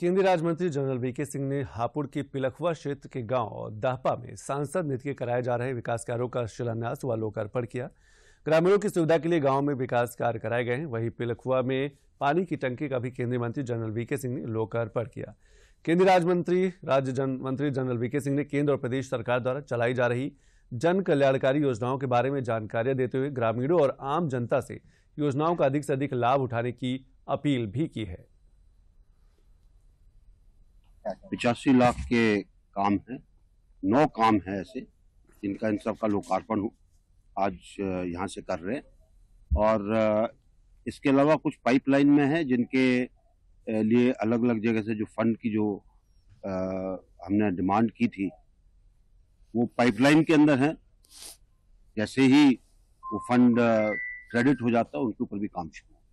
केंद्रीय राज्य मंत्री जनरल वीके सिंह ने हापुड़ के पिलखुआ क्षेत्र के गांव दाहपा में सांसद निधि के कराए जा रहे विकास कार्यों का शिलान्यास व लोकार्पण किया ग्रामीणों की सुविधा के लिए गांव में विकास कार्य कराए गए वहीं पिलखुआ में पानी की टंकी का भी केंद्रीय मंत्री जनरल वीके सिंह ने लोकार्पण किया केंद्रीय राज्य मंत्री राज्य जन मंत्री जनरल वीके सिंह ने केंद्र और प्रदेश सरकार द्वारा चलाई जा रही जन कल्याणकारी योजनाओं के बारे में जानकारियां देते हुए ग्रामीणों और आम जनता से योजनाओं का अधिक से अधिक लाभ उठाने की अपील भी की है पिचासी लाख के काम हैं नौ काम हैं ऐसे जिनका इन सब का लोकार्पण आज यहाँ से कर रहे हैं और इसके अलावा कुछ पाइपलाइन में है जिनके लिए अलग अलग जगह से जो फंड की जो आ, हमने डिमांड की थी वो पाइपलाइन के अंदर है जैसे ही वो फंड क्रेडिट हो जाता है उनके ऊपर भी काम शुरू